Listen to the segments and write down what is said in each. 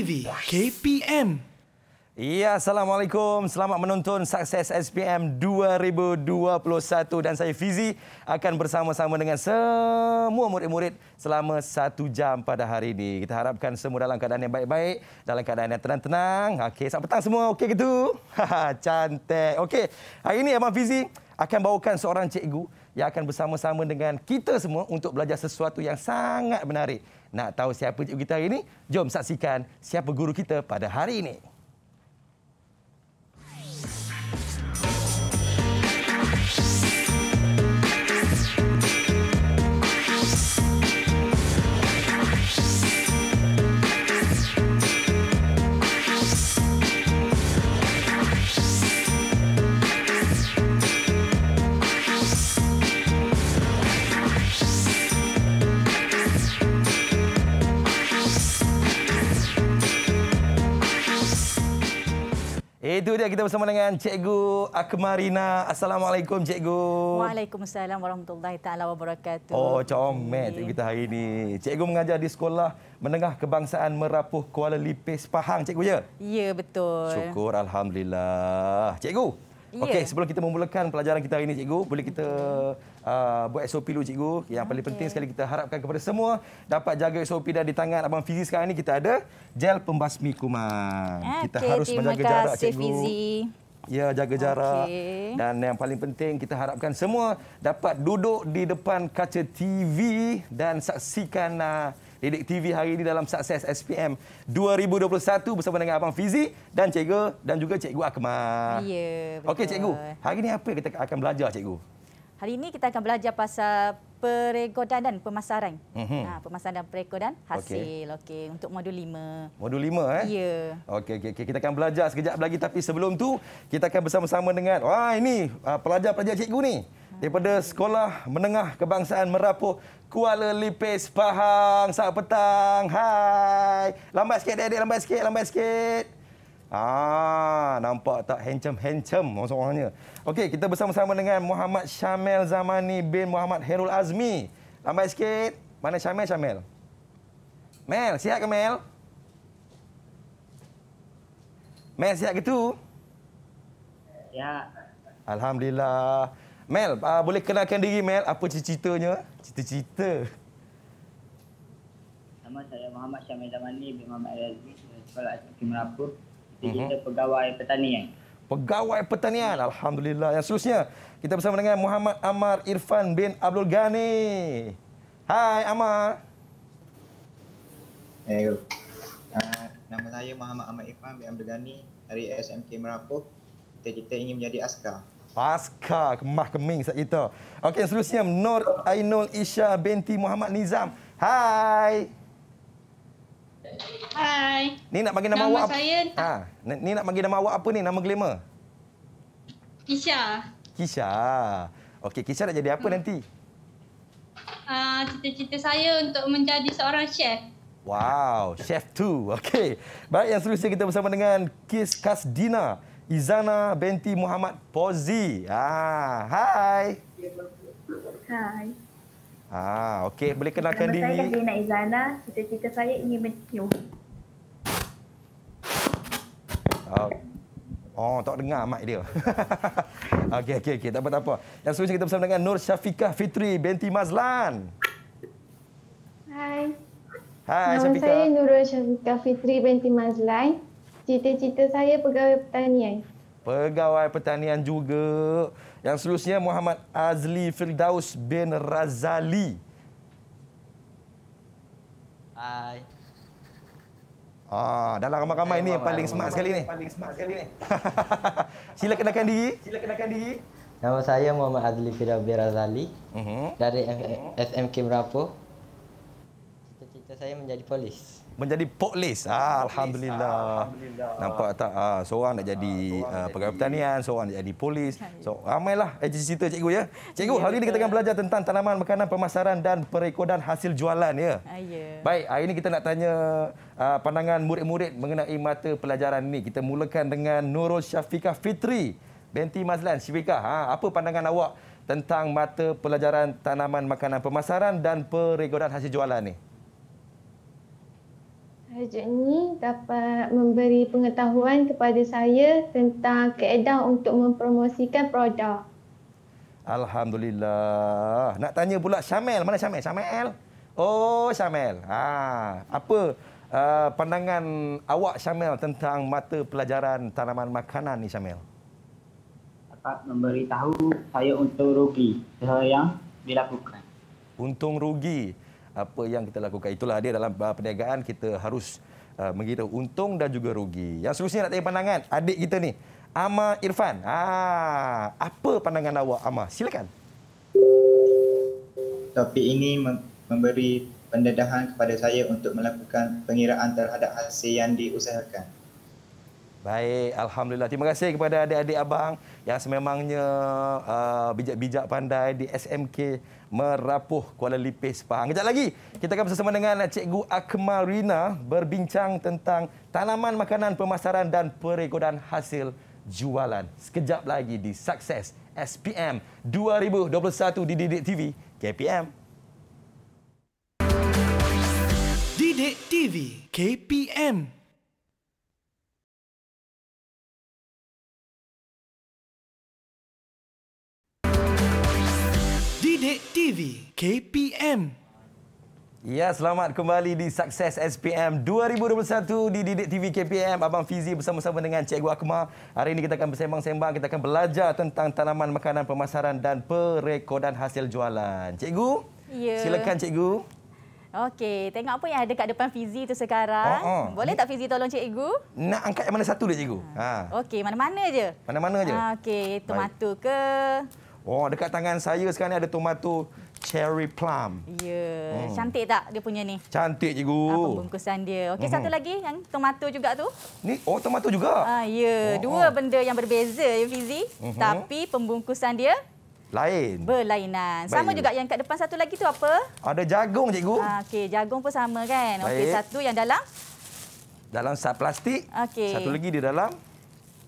TV KPM. Ya, Assalamualaikum. Selamat menonton Sukses SPM 2021. Dan saya Fizi akan bersama-sama dengan semua murid-murid selama satu jam pada hari ini. Kita harapkan semua dalam keadaan yang baik-baik, dalam keadaan yang tenang-tenang. Okey, sampai petang semua. Okey gitu? Cantik. Okey, hari ini Abang Fizi akan bawakan seorang cikgu yang akan bersama-sama dengan kita semua untuk belajar sesuatu yang sangat menarik. Nak tahu siapa cikgu kita hari ini? Jom saksikan siapa guru kita pada hari ini. Eh, itu dia kita bersama dengan Cikgu Akmarina. Assalamualaikum Cikgu. Waalaikumsalam warahmatullahi taala wabarakatuh. Oh, comel kita hari ini. Cikgu mengajar di sekolah Menengah Kebangsaan Merapuh Kuala Lipis Pahang, Cikgu ya? Ya, betul. Syukur alhamdulillah. Cikgu, Yeah. Okey, sebelum kita memulakan pelajaran kita hari ini, cikgu, boleh kita uh, buat SOP dulu, cikgu. Yang okay. paling penting sekali kita harapkan kepada semua dapat jaga SOP dan di tangan Abang Fizi sekarang ini kita ada gel pembasmi kuman. Okay, kita harus menjaga kasih, jarak, cikgu. Fizi. Ya, jaga jarak. Okay. Dan yang paling penting, kita harapkan semua dapat duduk di depan kaca TV dan saksikan uh, Lidik TV hari ini dalam sukses SPM 2021 bersama dengan Abang Fizi dan Cikgu dan juga Cikgu Akmal. Ya, betul. Okey, Cikgu. Hari ini apa yang kita akan belajar, Cikgu? Hari ini kita akan belajar pasal perekodan dan pemasaran. Mm-hmm. Ha, pemasaran dan perekodan hasil okey okay. untuk modul 5. Modul 5 eh? Ya. Yeah. Okey okey okay. kita akan belajar sekejap lagi tapi sebelum tu kita akan bersama-sama dengan wah ini ah, pelajar-pelajar cikgu ni daripada Sekolah Menengah Kebangsaan merapu Kuala Lipis Pahang. Selamat petang. Hai. Lambat sikit adik-adik, lambat sikit, lambat sikit. Ah, nampak tak handsome-handsome maksud orangnya. Okey, kita bersama-sama dengan Muhammad Syamel Zamani bin Muhammad Herul Azmi. Lambat sikit. Mana Syamel, Syamel? Mel, sihat ke Mel? Mel, sihat Gitu? Ya. Alhamdulillah. Mel, uh, boleh kenalkan diri Mel? Apa cerita-ceritanya? Cerita-cerita. Nama saya Muhammad Syamil Zamani bin Muhammad Herul azmi Sekolah Asyik Merapur. Jadi mm-hmm. pegawai pertanian. Pegawai pertanian. Alhamdulillah. Yang seterusnya, kita bersama dengan Muhammad Amar Irfan bin Abdul Ghani. Hai, Amar. Hey. Uh, nama saya Muhammad Amar Irfan bin Abdul Ghani dari SMK Merapuh. Kita ingin menjadi askar. Askar. Kemah keming saat itu. Okey, seterusnya, Nur Ainul Isha binti Muhammad Nizam. Hai. Hai. Hai. Ni nak bagi nama, nama awak apa? Nama saya. Ha, ni nak bagi nama awak apa ni? Nama glamour. Kisha. Kisha. Okey, Kisha nak jadi apa hmm. nanti? Ah, cita-cita uh, saya untuk menjadi seorang chef. Wow, chef tu. Okey. Baik, yang seterusnya kita bersama dengan Kis Kasdina. Izana Benti, Muhammad Pozi. Ah, Hi. Hi. Ah, okey. Boleh kenalkan Nama diri. saya Zainal Izana. Cita-cita saya ingin menyu. Oh. Ah. oh, tak dengar mic dia. okey, okey, okey. Tak apa, tak apa. Yang seterusnya kita bersama dengan Nur Syafiqah Fitri binti Mazlan. Hai. Hai, Nama saya Nur Syafiqah Fitri binti Mazlan. Cita-cita saya pegawai pertanian. Pegawai pertanian juga. Yang seterusnya Muhammad Azli Firdaus bin Razali. Hai. Ah, dalam ramai-ramai ini yang paling semangat sekali ini. Paling smart sekali ni. Sila kenakan diri. Sila kenakan diri. Nama saya Muhammad Azli Firdaus bin Razali. Uh-huh. Dari SMK Merapu. Cita-cita saya menjadi polis menjadi poklis. Ah, Alhamdulillah. Ah, Alhamdulillah. Nampak tak? Ah, seorang nak ah, jadi ah, uh, pegawai pertanian, seorang nak jadi polis. So, ramailah agensi eh, cerita cikgu ya. Cikgu, hari ini kita akan belajar tentang tanaman makanan pemasaran dan perekodan hasil jualan ya. ya. Baik, hari ini kita nak tanya uh, pandangan murid-murid mengenai mata pelajaran ini. Kita mulakan dengan Nurul Syafiqah Fitri binti Mazlan. Syafiqah, ha, apa pandangan awak tentang mata pelajaran tanaman makanan pemasaran dan perekodan hasil jualan ini? Tajuk ini dapat memberi pengetahuan kepada saya tentang keedah untuk mempromosikan produk. Alhamdulillah. Nak tanya pula Syamel. Mana Syamel? Syamel? Oh, Syamel. Ha. Apa uh, pandangan awak Syamel tentang mata pelajaran tanaman makanan ni Syamel? Dapat memberitahu saya untung rugi yang dilakukan. Untung rugi apa yang kita lakukan. Itulah dia dalam perniagaan kita harus uh, mengira untung dan juga rugi. Yang seterusnya nak tanya pandangan adik kita ni. Ama Irfan. Ah, apa pandangan awak Ama? Silakan. Topik ini memberi pendedahan kepada saya untuk melakukan pengiraan terhadap hasil yang diusahakan. Baik, Alhamdulillah. Terima kasih kepada adik-adik abang yang sememangnya uh, bijak-bijak uh, pandai di SMK Merapuh Kuala Lipis, Pahang. Kejap lagi, kita akan bersama dengan Cikgu Akmal Rina berbincang tentang tanaman makanan pemasaran dan perekodan hasil jualan. Sekejap lagi di Sukses SPM 2021 di Didik TV KPM. Didik TV KPM. Sidik TV KPM. Ya, selamat kembali di Sukses SPM 2021 di Didik TV KPM. Abang Fizi bersama-sama dengan Cikgu Akmal. Hari ini kita akan bersembang-sembang, kita akan belajar tentang tanaman makanan pemasaran dan perekodan hasil jualan. Cikgu, ya. silakan Cikgu. Okey, tengok apa yang ada kat depan Fizi tu sekarang. Oh, oh. Boleh tak Fizi tolong cikgu? Nak angkat yang mana satu dia cikgu? Ha. ha. Okey, mana-mana je. Mana-mana je. Ha, Okey, tomato Baik. ke? Oh, dekat tangan saya sekarang ni ada tomato cherry plum. Ya, yeah. hmm. cantik tak dia punya ni? Cantik cikgu. Apa ah, bungkusan dia. Okey, mm -hmm. satu lagi yang tomato juga tu. Ni oh tomato juga? Ah, ya, yeah. oh, dua oh. benda yang berbeza ya Fizi, mm -hmm. tapi pembungkusan dia lain. Berlainan. Sama juga yang kat depan satu lagi tu apa? Ada jagung cikgu. Ah, okey, jagung pun sama kan. Okey, satu yang dalam dalam sat plastik. Okay. Satu lagi di dalam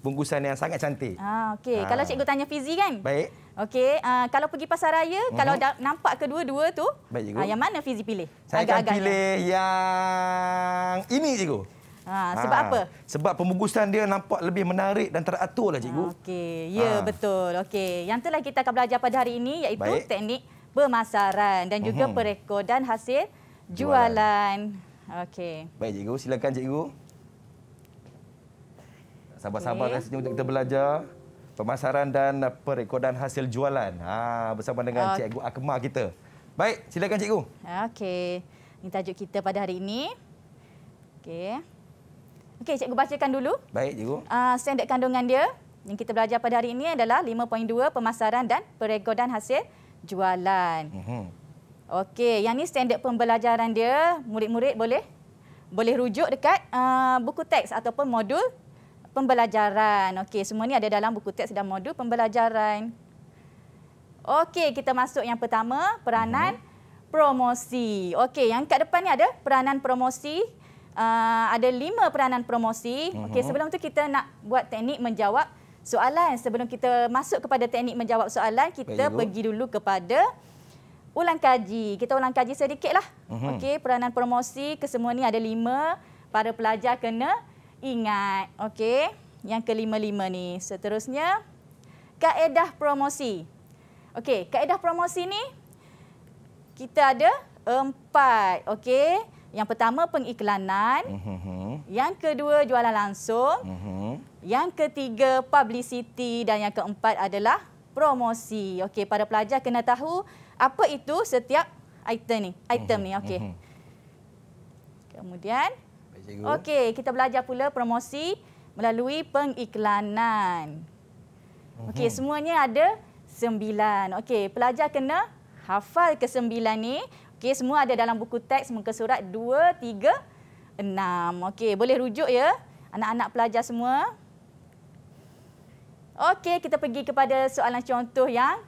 bungkusan yang sangat cantik. Ah, okey. Ah. Kalau cikgu tanya Fizi kan? Baik. Okay, uh, ah, kalau pergi pasar raya, mm -hmm. kalau dah nampak kedua-dua tu, Baik, Uh, yang mana Fizi pilih? Saya Agak akan pilih yang ini cikgu. Ha, sebab ha, apa? Sebab pembungkusan dia nampak lebih menarik dan teraturlah cikgu. Okay, ya ha. betul. Okay, yang telah kita akan belajar pada hari ini iaitu Baik. teknik pemasaran dan juga mm -hmm. perekodan hasil jualan. jualan. Okey. Baik cikgu, silakan cikgu. Sabar-sabar okay. rasanya untuk kita belajar pemasaran dan perekodan hasil jualan. Ha, bersama dengan okay. Cikgu Akmar kita. Baik, silakan Cikgu. Okey, ini tajuk kita pada hari ini. Okey, okay, Cikgu bacakan dulu. Baik, Cikgu. Uh, ah, standard kandungan dia yang kita belajar pada hari ini adalah 5.2 pemasaran dan perekodan hasil jualan. Mm -hmm. Okey, yang ini standard pembelajaran dia, murid-murid boleh? boleh rujuk dekat uh, buku teks ataupun modul pembelajaran. Okey, semua ni ada dalam buku teks dan modul pembelajaran. Okey, kita masuk yang pertama, peranan hmm. promosi. Okey, yang kat depan ni ada peranan promosi. Uh, ada lima peranan promosi. Hmm. Okey, mhm. sebelum tu kita nak buat teknik menjawab soalan. Sebelum kita masuk kepada teknik menjawab soalan, kita dulu. pergi dulu kepada ulang kaji. Kita ulang kaji sedikitlah. Hmm. Okey, peranan promosi kesemua ni ada lima. Para pelajar kena ingat. Okey. Yang kelima-lima ni. Seterusnya, kaedah promosi. Okey, kaedah promosi ni kita ada empat. Okey. Yang pertama pengiklanan. Uh-huh. Yang kedua jualan langsung. Uh-huh. Yang ketiga publicity dan yang keempat adalah promosi. Okey, para pelajar kena tahu apa itu setiap item ni. Item uh-huh. ni, mhm. okey. Uh-huh. Kemudian cikgu. Okey, kita belajar pula promosi melalui pengiklanan. Mhm. Okey, semuanya ada sembilan. Okey, pelajar kena hafal kesembilan ni. Okey, semua ada dalam buku teks muka surat 2, 3, 6. Okey, boleh rujuk ya anak-anak pelajar semua. Okey, kita pergi kepada soalan contoh yang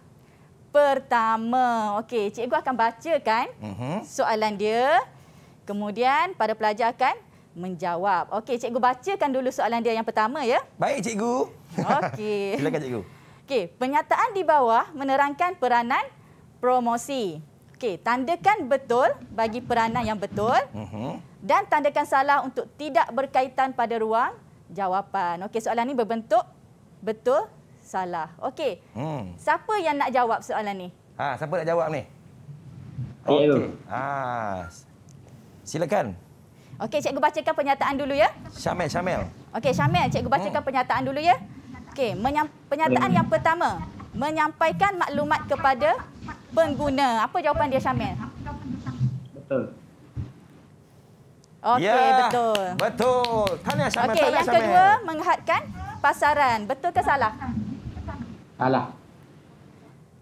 pertama. Okey, cikgu akan bacakan uh mhm. -huh. soalan dia. Kemudian pada pelajar akan menjawab. Okey, cikgu bacakan dulu soalan dia yang pertama ya. Baik, cikgu. Okey. Silakan cikgu. Okey, pernyataan di bawah menerangkan peranan promosi. Okey, tandakan betul bagi peranan yang betul. Uh mhm. -huh. Dan tandakan salah untuk tidak berkaitan pada ruang jawapan. Okey, soalan ini berbentuk betul salah. Okey. Hmm. Siapa yang nak jawab soalan ni? Ha, siapa nak jawab ni? Okey. Ha. Silakan. Okey, cikgu bacakan pernyataan dulu ya. Syamel, Syamel. Okey, Syamel, cikgu hmm. bacakan hmm. pernyataan dulu ya. Okey, pernyataan yang pertama, menyampaikan maklumat kepada pengguna. Apa jawapan dia Syamel? Betul. Okey, ya, betul. Betul. Tanya Syamel, okay, tanya yang kedua, menghadkan pasaran. Betul ke salah? Salah.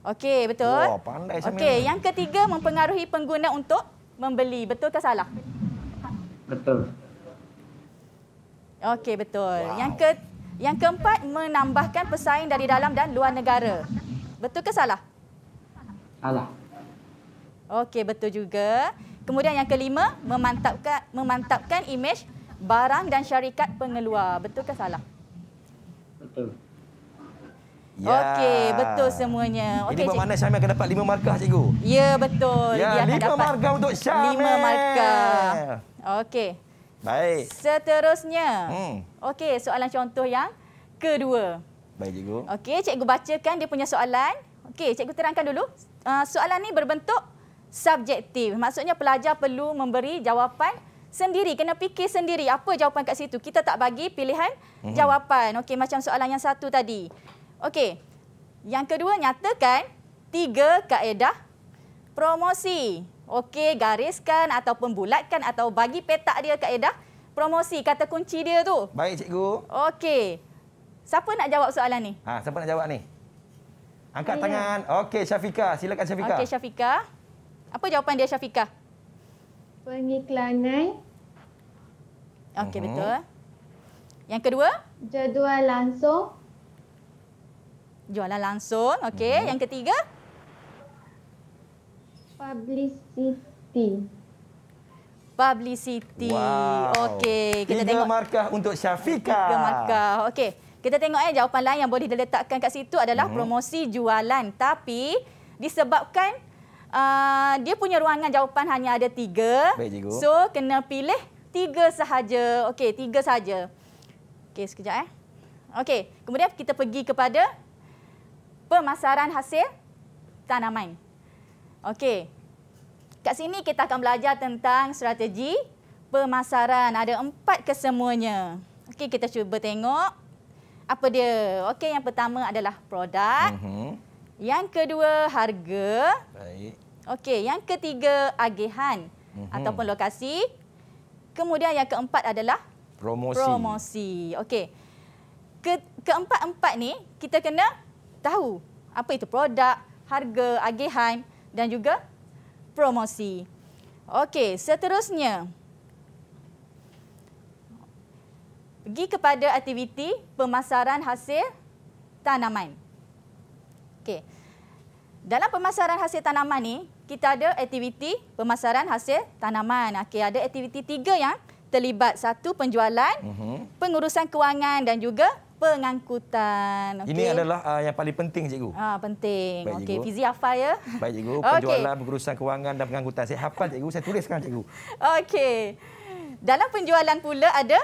Okey, betul. Wah, pandai Syamel. Okey, yang ketiga mempengaruhi pengguna untuk membeli. Betul ke salah? Betul. Betul. Okey betul. Wow. Yang ke yang keempat menambahkan pesaing dari dalam dan luar negara. Betul ke salah? Salah. Okey betul juga. Kemudian yang kelima memantapkan memantapkan imej barang dan syarikat pengeluar. Betul ke salah? Betul. Ya. Okey, betul semuanya. Okey. Ini bermakna Syamil akan dapat lima markah, cikgu. Ya, betul. Ya, Dia akan lima dapat markah untuk Syamil. Lima markah. Okey. Baik. Seterusnya. Hmm. Okey, soalan contoh yang kedua. Baik, cikgu. Okey, cikgu bacakan dia punya soalan. Okey, cikgu terangkan dulu. Uh, soalan ni berbentuk subjektif. Maksudnya pelajar perlu memberi jawapan sendiri kena fikir sendiri apa jawapan kat situ. Kita tak bagi pilihan hmm. jawapan. Okey, macam soalan yang satu tadi. Okey. Yang kedua nyatakan tiga kaedah promosi okey gariskan ataupun bulatkan atau bagi petak dia kat Edah promosi kata kunci dia tu. Baik cikgu. Okey. Siapa nak jawab soalan ni? Ha, siapa nak jawab ni? Angkat Ayah. tangan. Okey Syafika, silakan Syafika. Okey Syafika. Apa jawapan dia Syafika? Pengiklanan. Okey uh mhm. -huh. betul. Yang kedua? Jadual langsung. Jualan langsung. Okey, uh mhm. -huh. yang ketiga? Publicity. Publicity. Wow. Okey, kita tiga tengok. markah untuk Syafika. Tiga markah. Okey. Kita tengok eh jawapan lain yang boleh diletakkan kat situ adalah hmm. promosi jualan. Tapi disebabkan uh, dia punya ruangan jawapan hanya ada tiga. Baik, So, kena pilih tiga sahaja. Okey, tiga sahaja. Okey, sekejap eh. Okey, kemudian kita pergi kepada pemasaran hasil tanaman. Okey. Kat sini kita akan belajar tentang strategi pemasaran. Ada empat kesemuanya. Okey, kita cuba tengok apa dia. Okey, yang pertama adalah produk. Mm -hmm. Yang kedua, harga. Baik. Okey, yang ketiga, agihan mm -hmm. ataupun lokasi. Kemudian yang keempat adalah promosi. Promosi. Okey. Ke keempat-empat ni kita kena tahu apa itu produk, harga, agihan dan juga promosi. Okey, seterusnya. Pergi kepada aktiviti pemasaran hasil tanaman. Okey. Dalam pemasaran hasil tanaman ni, kita ada aktiviti pemasaran hasil tanaman. Okey, ada aktiviti tiga yang terlibat. Satu penjualan, uh-huh. pengurusan kewangan dan juga pengangkutan. Okay. Ini adalah uh, yang paling penting, cikgu. Ah, penting. Okey, fizi hafal ya. Baik, cikgu. Penjualan, pengurusan kewangan dan pengangkutan. Saya hafal, cikgu. Saya tulis sekarang, cikgu. Okey. Dalam penjualan pula ada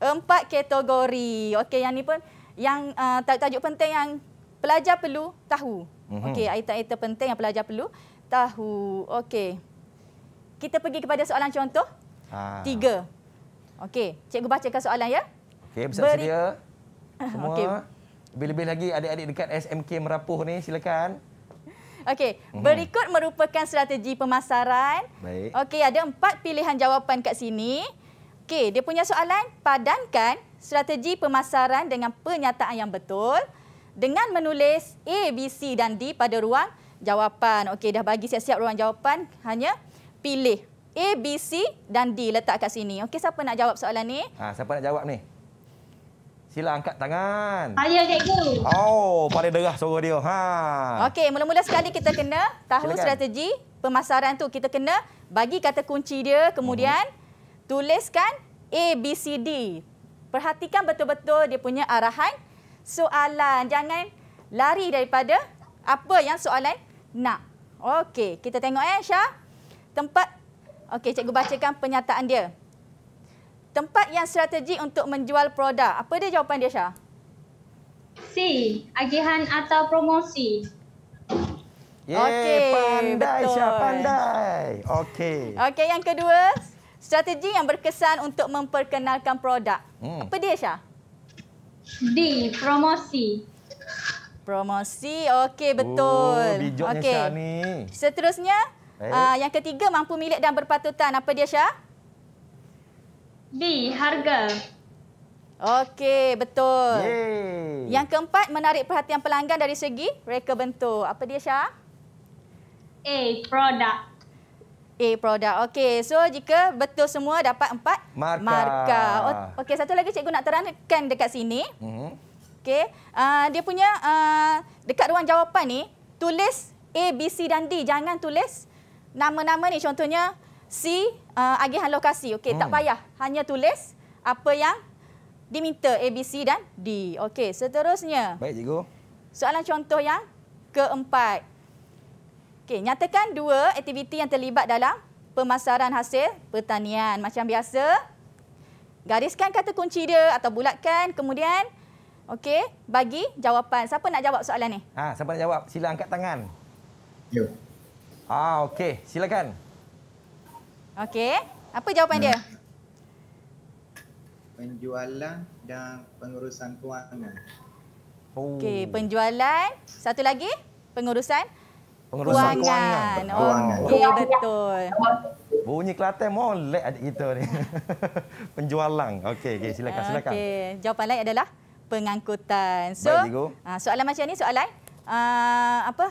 empat kategori. Okey, yang ni pun yang uh, ah, tajuk penting yang pelajar perlu tahu. Mm-hmm. Okey, item-item penting yang pelajar perlu tahu. Okey. Kita pergi kepada soalan contoh. Ha. Tiga. Okey, cikgu bacakan soalan ya. Okay. Beri- semua. Okay. Lebih-lebih lagi adik-adik dekat SMK Merapuh ni silakan. Okey, mhm. berikut hmm. merupakan strategi pemasaran. Baik. Okey, ada empat pilihan jawapan kat sini. Okey, dia punya soalan, padankan strategi pemasaran dengan pernyataan yang betul dengan menulis A, B, C dan D pada ruang jawapan. Okey, dah bagi siap-siap ruang jawapan, hanya pilih A, B, C dan D letak kat sini. Okey, siapa nak jawab soalan ni? Ah, ha, siapa nak jawab ni? Sila angkat tangan. Saya, cikgu. Oh, paling derah suara dia. Ha. Okey, mula-mula sekali kita kena tahu Silakan. strategi pemasaran tu. Kita kena bagi kata kunci dia, kemudian hmm. tuliskan A B C D. Perhatikan betul-betul dia punya arahan soalan. Jangan lari daripada apa yang soalan nak. Okey, kita tengok eh, Syah. Tempat Okey, cikgu bacakan pernyataan dia tempat yang strategik untuk menjual produk. Apa dia jawapan dia, Syah? C, agihan atau promosi. Okey, pandai betul. Syah, pandai. Okey. Okey, yang kedua, strategi yang berkesan untuk memperkenalkan produk. Hmm. Apa dia, Syah? D, promosi. Promosi, okey, oh, betul. Oh, bijaknya okay. Syah ni. Seterusnya, eh? Uh, yang ketiga, mampu milik dan berpatutan. Apa dia, Syah? B, harga. Okey, betul. Yay. Yang keempat, menarik perhatian pelanggan dari segi reka bentuk. Apa dia, Syah? A, produk. A produk. Okey. So jika betul semua dapat empat markah. Marka. Okey. Satu lagi cikgu nak terangkan dekat sini. Mm -hmm. Okey. Uh, dia punya uh, dekat ruang jawapan ni tulis A, B, C dan D. Jangan tulis nama-nama ni. Contohnya C, uh, agihan lokasi. Okey, hmm. tak payah. Hanya tulis apa yang diminta A, B, C dan D. Okey, seterusnya. Baik, cikgu. Soalan contoh yang keempat. Okey, nyatakan dua aktiviti yang terlibat dalam pemasaran hasil pertanian. Macam biasa, gariskan kata kunci dia atau bulatkan. Kemudian, okey, bagi jawapan. Siapa nak jawab soalan ini? Ha, siapa nak jawab? Sila angkat tangan. Yo. Ah, okey. Silakan. Okey. Apa jawapan hmm. dia? Penjualan dan pengurusan kewangan. Oh. Okey, penjualan. Satu lagi, pengurusan pengurusan kewangan. kewangan. Okey, oh. betul. Bunyi Kelantan molek adik kita ni. penjualan. Okey, okey, silakan, silakan. Okey, jawapan lain adalah pengangkutan. So, Baik, ah, soalan macam ni, soalan uh, apa?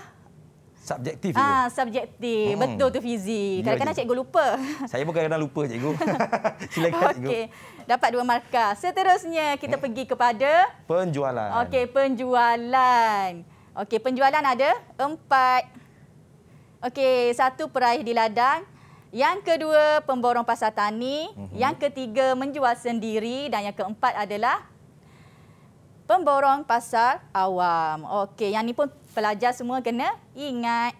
subjektif ah cikgu. subjektif hmm. betul tu fizi kadang-kadang cikgu lupa saya bukan kadang lupa cikgu silakan okay. cikgu okey dapat dua markah seterusnya kita hmm. pergi kepada penjualan okey penjualan okey penjualan ada empat okey satu peraih di ladang yang kedua pemborong pasar tani hmm. yang ketiga menjual sendiri dan yang keempat adalah pemborong pasar awam okey yang ni pun pelajar semua kena ingat.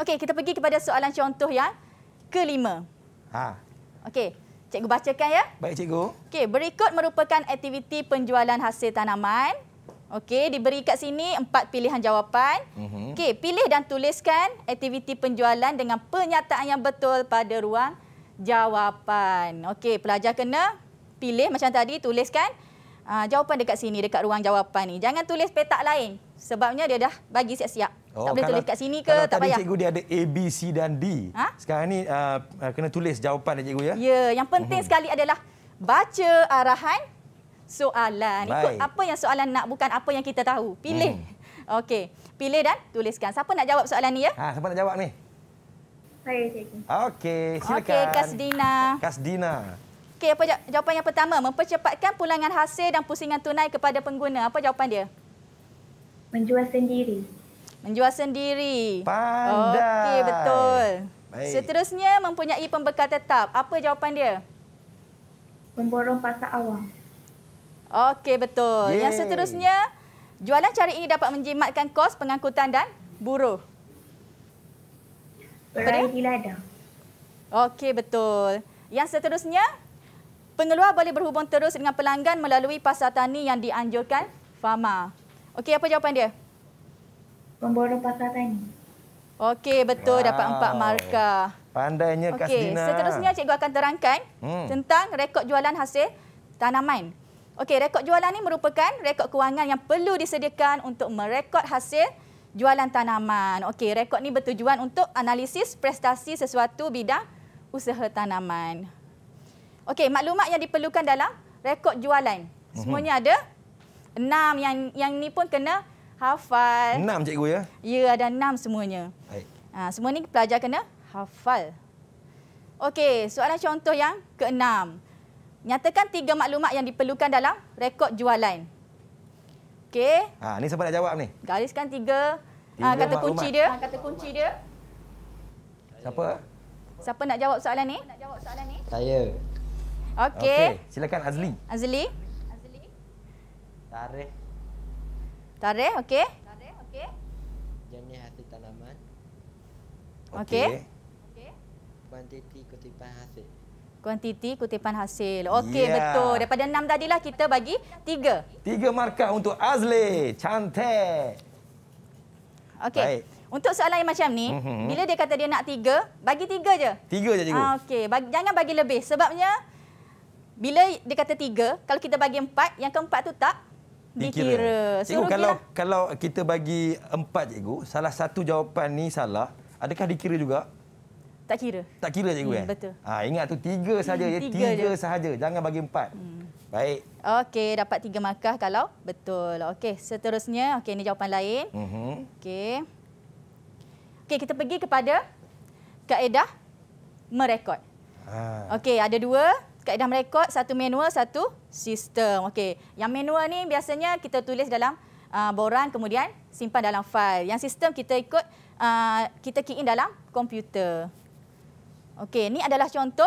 Okey, kita pergi kepada soalan contoh yang kelima. Ha. Okey, cikgu bacakan ya. Baik, cikgu. Okey, berikut merupakan aktiviti penjualan hasil tanaman. Okey, diberi kat sini empat pilihan jawapan. Mm -hmm. Okey, pilih dan tuliskan aktiviti penjualan dengan pernyataan yang betul pada ruang jawapan. Okey, pelajar kena pilih macam tadi, tuliskan uh, jawapan dekat sini, dekat ruang jawapan ni. Jangan tulis petak lain. Sebabnya dia dah bagi siap-siap. Oh, tak boleh tulis kat sini ke, tak payah. Kalau cikgu dia ada A, B, C dan D. Ha? Sekarang ni uh, uh kena tulis jawapan dia ya, cikgu ya. Ya, yang penting uh-huh. sekali adalah baca arahan soalan. Baik. Ikut apa yang soalan nak bukan apa yang kita tahu. Pilih. Hmm. Okey, pilih dan tuliskan. Siapa nak jawab soalan ni ya? Ha, siapa nak jawab ni? Saya cikgu. Okey, silakan. Okey, Kasdina. Kasdina. Okey, apa jawapan yang pertama? Mempercepatkan pulangan hasil dan pusingan tunai kepada pengguna. Apa jawapan dia? Menjual sendiri. Menjual sendiri. Pandai. Okey, betul. Baik. Seterusnya, mempunyai pembekal tetap. Apa jawapan dia? Memborong pasar awam. Okey, betul. Yeay. Yang seterusnya, jualan cari ini dapat menjimatkan kos pengangkutan dan buruh. Peraih ladang. Okey, betul. Yang seterusnya, pengeluar boleh berhubung terus dengan pelanggan melalui pasar tani yang dianjurkan FAMA. Okey, apa jawapan dia? Pemborong pasar tani. Okey, betul. Wow. Dapat empat markah. Pandainya Kak okay. Sina. Seterusnya, cikgu akan terangkan hmm. tentang rekod jualan hasil tanaman. Okey, rekod jualan ini merupakan rekod kewangan yang perlu disediakan untuk merekod hasil jualan tanaman. Okey, rekod ni bertujuan untuk analisis prestasi sesuatu bidang usaha tanaman. Okey, maklumat yang diperlukan dalam rekod jualan. Mhm. Semuanya ada Enam yang yang ni pun kena hafal. Enam cikgu ya? Ya, ada enam semuanya. Ha, semua ni pelajar kena hafal. Okey, soalan contoh yang keenam. Nyatakan tiga maklumat yang diperlukan dalam rekod jualan. Okey. Ha, ni siapa nak jawab ni? Gariskan tiga, ah, tiga ha, kata maklumat. kunci dia. Ha, kata kunci dia. Siapa? Siapa nak jawab soalan ni? Nak jawab soalan ni? Saya. Okey. Okay. Silakan Azli. Azli. Tarikh. Tarikh, okey. Tarikh, okey. Jenis hasil tanaman. Okey. Okey. Kuantiti kutipan hasil. Kuantiti kutipan hasil. Okey, yeah. betul. Daripada enam tadilah kita bagi tiga. Tiga markah untuk Azli. Cantik. Okey. Baik. Untuk soalan yang macam ni, mm -hmm. bila dia kata dia nak tiga, bagi tiga je. Tiga je, cikgu. Ah, okey, bagi, jangan bagi lebih. Sebabnya, bila dia kata tiga, kalau kita bagi empat, yang keempat tu tak dikira. dikira. Cikgu, kalau kira. kalau kita bagi empat cikgu, salah satu jawapan ni salah, adakah dikira juga? Tak kira. Tak kira cikgu hmm, eh? Betul. Ha, ingat tu tiga hmm, saja ya, tiga, tiga sahaja. Jangan bagi empat. Hmm. Baik. Okey, dapat tiga markah kalau betul. Okey, seterusnya, okey ini jawapan lain. Uh mhm. -huh. Okey. Okey, kita pergi kepada kaedah merekod. Ha. Okey, ada dua. Kak Edah merekod satu manual, satu sistem. Okey. Yang manual ni biasanya kita tulis dalam uh, boran kemudian simpan dalam fail. Yang sistem kita ikut uh, kita key in dalam komputer. Okey, ni adalah contoh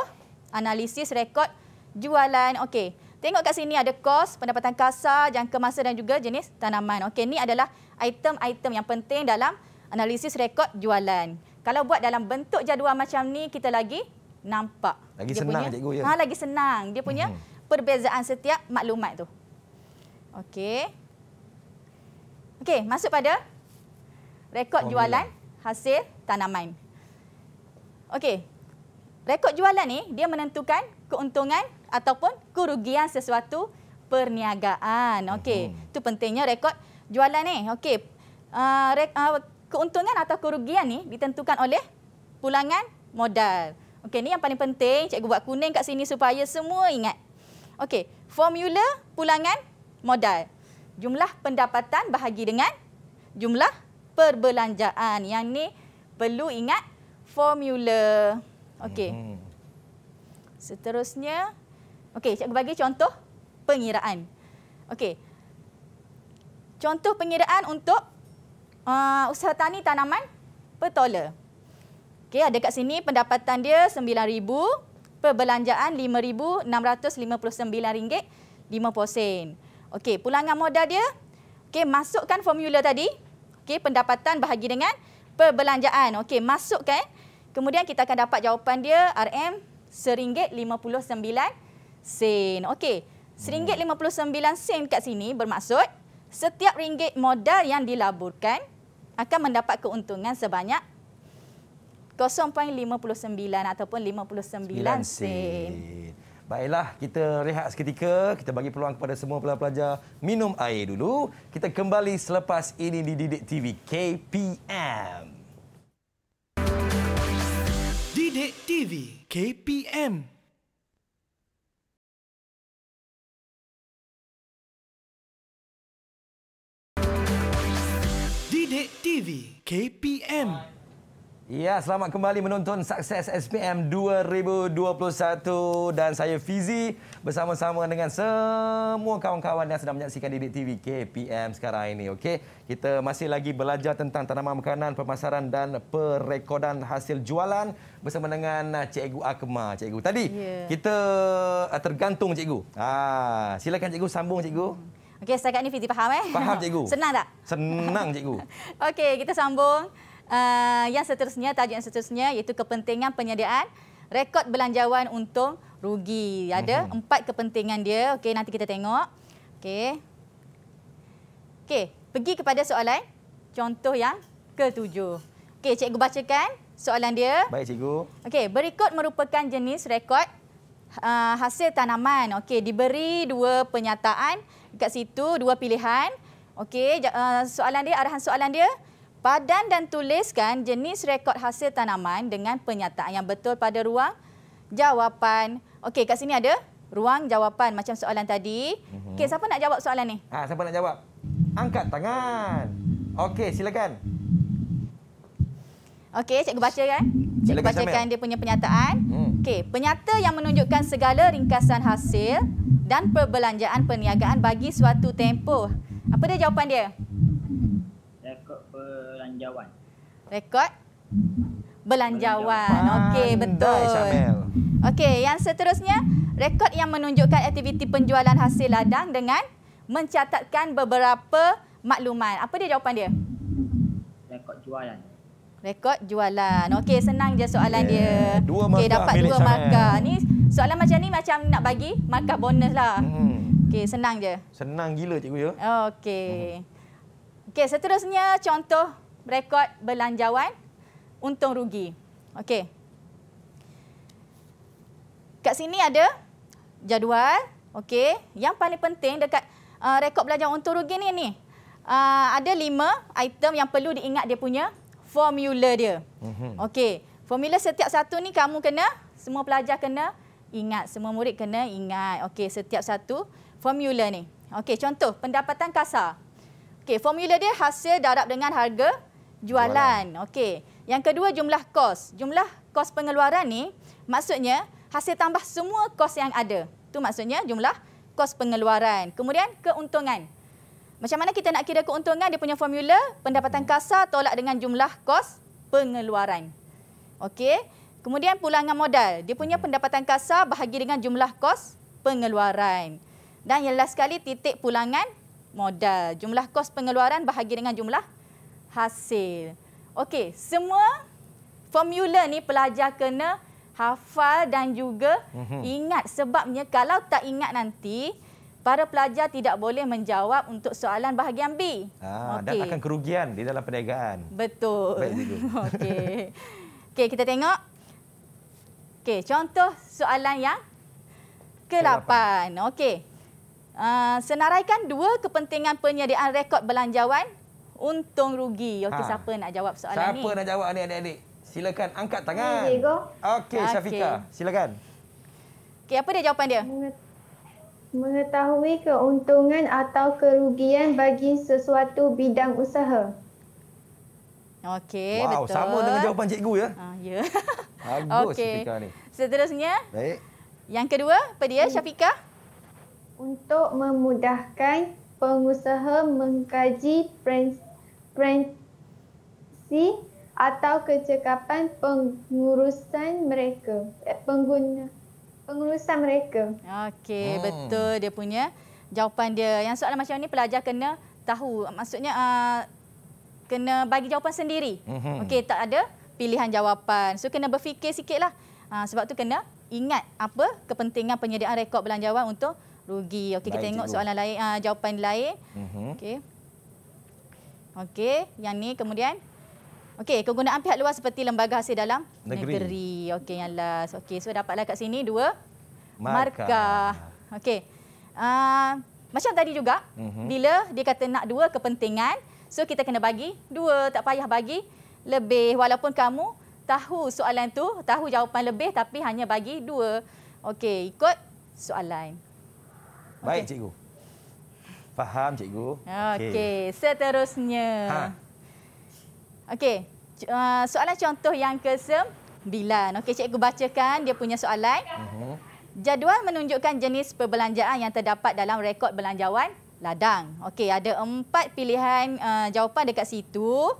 analisis rekod jualan. Okey. Tengok kat sini ada kos, pendapatan kasar, jangka masa dan juga jenis tanaman. Okey, ni adalah item-item yang penting dalam analisis rekod jualan. Kalau buat dalam bentuk jadual macam ni, kita lagi nampak. Lagi dia senang punya, cikgu ya. Ha, lagi senang. Dia punya hmm. perbezaan setiap maklumat tu. Okey. Okey, masuk pada rekod jualan hasil tanaman. Okey. Rekod jualan ni dia menentukan keuntungan ataupun kerugian sesuatu perniagaan. Okey. Hmm. Tu pentingnya rekod jualan ni. Okey. Uh, rek, uh, keuntungan atau kerugian ni ditentukan oleh pulangan modal. Okey, ni yang paling penting. Cikgu buat kuning kat sini supaya semua ingat. Okey, formula pulangan modal. Jumlah pendapatan bahagi dengan jumlah perbelanjaan. Yang ni perlu ingat formula. Okey. Hmm. Seterusnya, okey, cikgu bagi contoh pengiraan. Okey. Contoh pengiraan untuk uh, usaha tani tanaman petola. Okey, ada kat sini pendapatan dia RM9,000, perbelanjaan RM5,659.50. Okey, pulangan modal dia, okey, masukkan formula tadi. Okey, pendapatan bahagi dengan perbelanjaan. Okey, masukkan. Kemudian kita akan dapat jawapan dia RM RM1.59 sen. Okey. RM1.59 sen kat sini bermaksud setiap ringgit modal yang dilaburkan akan mendapat keuntungan sebanyak 0.59 ataupun 59 sen. Baiklah, kita rehat seketika. Kita bagi peluang kepada semua pelajar-pelajar minum air dulu. Kita kembali selepas ini di Didik TV KPM. Didik TV KPM. Didik TV KPM. Bye. Ya, selamat kembali menonton Sukses SPM 2021 dan saya Fizi bersama-sama dengan semua kawan-kawan yang sedang menyaksikan Didik TV KPM sekarang ini. Okey, kita masih lagi belajar tentang tanaman makanan, pemasaran dan perekodan hasil jualan bersama dengan Cikgu Akma. Cikgu, tadi yeah. kita eh, tergantung Cikgu. Ah, silakan Cikgu sambung Cikgu. Okey, setakat ini Fizi faham eh? Faham Cikgu. Senang tak? Senang Cikgu. Okey, kita sambung uh, yang seterusnya tajuk yang seterusnya iaitu kepentingan penyediaan rekod belanjawan untung rugi. Ada mm-hmm. empat kepentingan dia. Okey nanti kita tengok. Okey. Okey, pergi kepada soalan contoh yang ketujuh. Okey, cikgu bacakan soalan dia. Baik cikgu. Okey, berikut merupakan jenis rekod uh, hasil tanaman. Okey, diberi dua penyataan dekat situ, dua pilihan. Okey, uh, soalan dia arahan soalan dia Padan dan tuliskan jenis rekod hasil tanaman dengan penyataan yang betul pada ruang jawapan. Okey, kat sini ada ruang jawapan macam soalan tadi. Mhm. Okey, siapa nak jawab soalan ni? Ha, siapa nak jawab? Angkat tangan. Okey, silakan. Okey, cikgu baca kan? Cikgu baca kan dia punya penyataan. Hmm. Okey, penyata yang menunjukkan segala ringkasan hasil dan perbelanjaan perniagaan bagi suatu tempoh. Apa dia jawapan dia? belanjawan. Rekod belanjawan. belanjawan. Okey, betul. Okey, yang seterusnya, rekod yang menunjukkan aktiviti penjualan hasil ladang dengan mencatatkan beberapa maklumat. Apa dia jawapan dia? Rekod jualan. Rekod jualan. Okey, senang je soalan yeah. dia. Okey, dapat dua markah. Ni soalan macam ni macam nak bagi markah bonus lah. Hmm. Okey, senang je. Senang gila cikgu ya. Okey. Hmm. Okey, seterusnya contoh rekod belanjawan untung rugi. Okey. Kat sini ada jadual. Okey. Yang paling penting dekat uh, rekod belanjawan untung rugi ni ni. Uh, ada lima item yang perlu diingat dia punya formula dia. Mhm. Okey. Formula setiap satu ni kamu kena, semua pelajar kena ingat. Semua murid kena ingat. Okey. Setiap satu formula ni. Okey. Contoh pendapatan kasar. Okey. Formula dia hasil darab dengan harga jualan. jualan. Okey. Yang kedua jumlah kos. Jumlah kos pengeluaran ni maksudnya hasil tambah semua kos yang ada. Tu maksudnya jumlah kos pengeluaran. Kemudian keuntungan. Macam mana kita nak kira keuntungan dia punya formula pendapatan kasar tolak dengan jumlah kos pengeluaran. Okey. Kemudian pulangan modal. Dia punya pendapatan kasar bahagi dengan jumlah kos pengeluaran. Dan yang last sekali titik pulangan modal. Jumlah kos pengeluaran bahagi dengan jumlah hasil. Okey, semua formula ni pelajar kena hafal dan juga mhm. ingat sebabnya kalau tak ingat nanti para pelajar tidak boleh menjawab untuk soalan bahagian B. Ah, okay. dan akan kerugian di dalam perniagaan. Betul. Okey. Okey, kita tengok. Okey, contoh soalan yang ke-8. Okey. Uh, senaraikan dua kepentingan penyediaan rekod belanjawan untung rugi. Okey ha. siapa nak jawab soalan siapa ni? Siapa nak jawab ni adik-adik? Silakan angkat tangan. Okey Syafika, silakan. Okey apa dia jawapan dia? Mengetahui keuntungan atau kerugian bagi sesuatu bidang usaha. Okey, wow, betul. Sama dengan jawapan cikgu ya. Ah, ya. Bagus okay. Syafika ni. Seterusnya. Baik. Yang kedua, apa dia hmm. Syafika? Untuk memudahkan pengusaha mengkaji prinsi atau kecekapan pengurusan mereka eh, pengguna pengurusan mereka okey hmm. betul dia punya jawapan dia yang soalan macam ni pelajar kena tahu maksudnya uh, kena bagi jawapan sendiri hmm. okey tak ada pilihan jawapan so kena berfikir sikitlah uh, sebab tu kena ingat apa kepentingan penyediaan rekod belanjawan untuk rugi. Okey kita tengok cikgu. soalan lain uh, jawapan lain. Mhm. Okey. Okey, yang ni kemudian Okey, kegunaan pihak luar seperti lembaga hasil dalam negeri. negeri. Okey, yang last. Okey, so dapatlah kat sini dua markah. markah. Okey. Uh, macam tadi juga, mm-hmm. bila dia kata nak dua kepentingan, so kita kena bagi dua, tak payah bagi lebih. Walaupun kamu tahu soalan tu, tahu jawapan lebih tapi hanya bagi dua. Okey, ikut soalan. Baik okay. cikgu. Faham cikgu. Okey, okay. seterusnya. Ha. Okey, uh, soalan contoh yang ke-9. Okey, cikgu bacakan dia punya soalan. Uh mhm. -huh. Jadual menunjukkan jenis perbelanjaan yang terdapat dalam rekod belanjawan ladang. Okey, ada empat pilihan uh, jawapan dekat situ.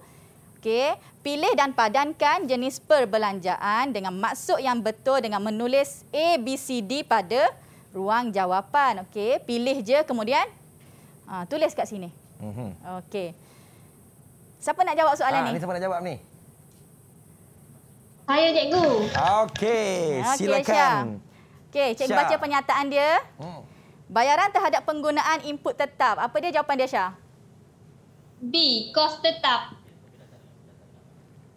Okey, pilih dan padankan jenis perbelanjaan dengan maksud yang betul dengan menulis A, B, C, D pada ruang jawapan. Okey, pilih je kemudian ha, tulis kat sini. Mm-hmm. Okey. Siapa nak jawab soalan ha, ni? Ni siapa nak jawab ni? Saya cikgu. Okey, silakan. Okey, okay, cikgu Syah. baca pernyataan dia. Hmm. Bayaran terhadap penggunaan input tetap. Apa dia jawapan dia Syah? B, kos tetap.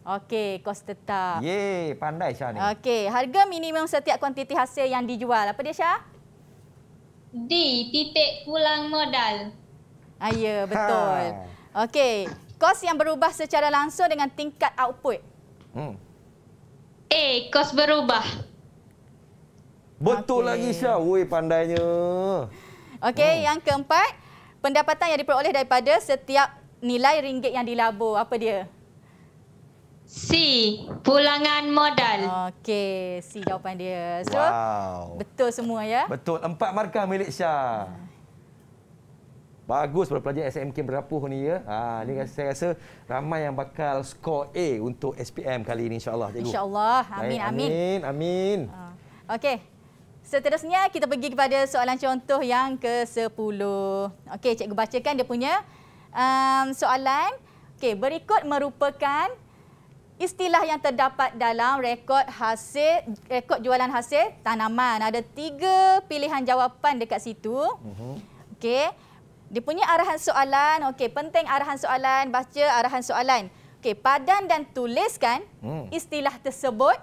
Okey, kos tetap. Ye, pandai Syah ni. Okey, harga minimum setiap kuantiti hasil yang dijual. Apa dia Syah? D titik pulang modal. Ah, ya, betul. Ha. Okey, kos yang berubah secara langsung dengan tingkat output. Hmm. A, kos berubah. Betul okay. lagi Syah, woi pandainya. Okey, hmm. yang keempat, pendapatan yang diperoleh daripada setiap nilai ringgit yang dilabur, apa dia? C, pulangan modal. Okey, C jawapan dia. So, wow. betul semua ya. Betul, empat markah milik Syah. Bagus pelajar SMK berapuh ni ya. Ha ni hmm. saya rasa ramai yang bakal skor A untuk SPM kali ini insya-Allah cikgu. Insya-Allah. Amin amin. Amin amin. Ha. Okey. Seterusnya kita pergi kepada soalan contoh yang ke-10. Okey cikgu bacakan dia punya um, soalan. Okey berikut merupakan istilah yang terdapat dalam rekod hasil rekod jualan hasil tanaman. Ada tiga pilihan jawapan dekat situ. Uh-huh. Okey. Dia punya arahan soalan. Okey, penting arahan soalan, baca arahan soalan. Okey, padan dan tuliskan hmm. istilah tersebut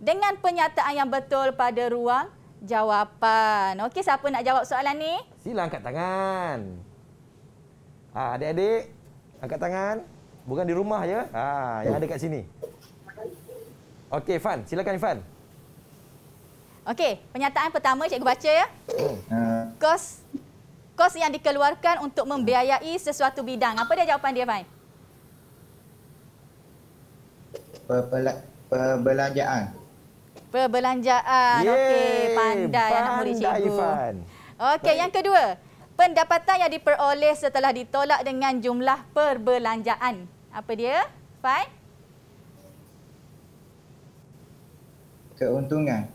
dengan pernyataan yang betul pada ruang jawapan. Okey, siapa nak jawab soalan ni? Sila angkat tangan. Ha, adik-adik, angkat tangan. Bukan di rumah je. Ha, yang ada kat sini. Okey, Fan. Silakan, Fan. Okey, pernyataan pertama cikgu baca ya. Hmm. Ha. Kos kos yang dikeluarkan untuk membiayai sesuatu bidang. Apa dia jawapan dia, Fan? Perbelanjaan. Perbelanjaan. Okey, pandai, pandai anak murid cikgu. Okey, yang kedua pendapatan yang diperoleh setelah ditolak dengan jumlah perbelanjaan. Apa dia? Fai? Keuntungan.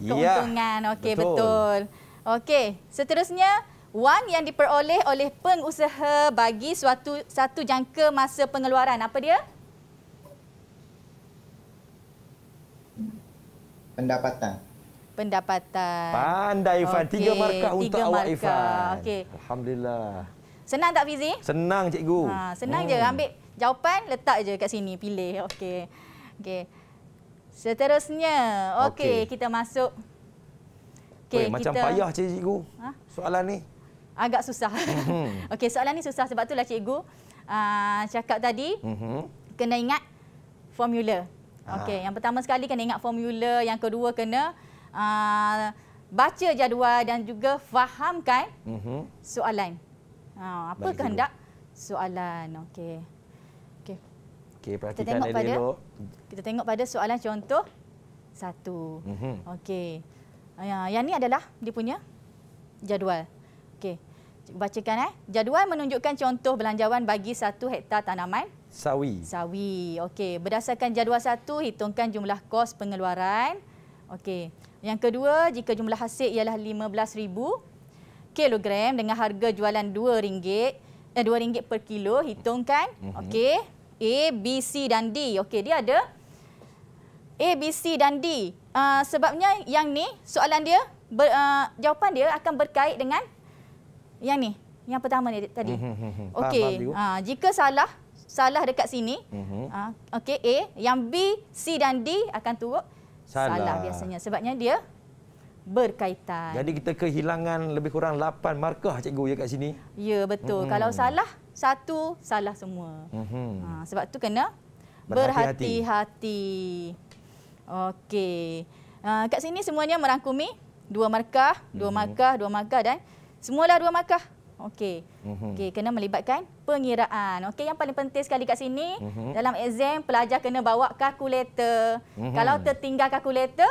Keuntungan. Ya, Okey, betul. betul. Okey, seterusnya wang yang diperoleh oleh pengusaha bagi suatu satu jangka masa pengeluaran. Apa dia? Pendapatan pendapatan. Pandai Ifan. Okay. Tiga markah Tiga untuk markah. awak Ifan. Okay. Alhamdulillah. Senang tak Fizi? Senang cikgu. Ha, senang hmm. je. Ambil jawapan, letak je kat sini. Pilih. Okey. Okey. Seterusnya. Okey. Okay. Kita masuk. Okay, macam kita... payah cikgu ha? soalan ni. Agak susah. Hmm. Okey, soalan ni susah sebab itulah cikgu uh, cakap tadi hmm. kena ingat formula. Okey, ah. yang pertama sekali kena ingat formula, yang kedua kena Ah, baca jadual dan juga fahamkan uh-huh. soalan. Ha, uh, apa kehendak soalan? Okey. Okey. Okey, perhatikan kita tengok pada, elok. Kita tengok pada soalan contoh satu. Uh-huh. Okey. Uh, yang ni adalah dia punya jadual. Okey. Bacakan eh. Jadual menunjukkan contoh belanjawan bagi satu hektar tanaman. Sawi. Sawi. Okey. Berdasarkan jadual satu, hitungkan jumlah kos pengeluaran. Okey. Yang kedua, jika jumlah hasil ialah 15000 kilogram dengan harga jualan RM2 eh RM2 per kilo, hitungkan. Mm-hmm. Okey. A, B, C dan D. Okey, dia ada A, B, C dan D. Uh, sebabnya yang ni soalan dia ber, uh, jawapan dia akan berkait dengan yang ni, yang pertama ni tadi. Mhm, mhm, mhm. Okey. Uh, jika salah salah dekat sini. Uh, okey A, yang B, C dan D akan turun salah. salah biasanya. Sebabnya dia berkaitan. Jadi kita kehilangan lebih kurang 8 markah cikgu ya kat sini. Ya betul. Hmm. Kalau salah satu salah semua. Hmm. Ha, sebab tu kena berhati-hati. Okey. Ha, kat sini semuanya merangkumi dua markah, dua hmm. markah, dua markah dan semualah dua markah. Okey. Mm-hmm. Okey, kena melibatkan pengiraan. Okey, yang paling penting sekali kat sini, mm-hmm. dalam exam pelajar kena bawa kalkulator. Mm-hmm. Kalau tertinggal kalkulator,